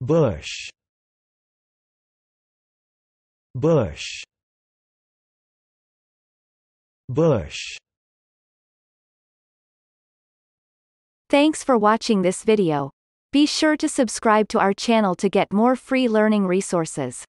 Bush Bush Bush Thanks for watching this video. Be sure to subscribe to our channel to get more free learning resources.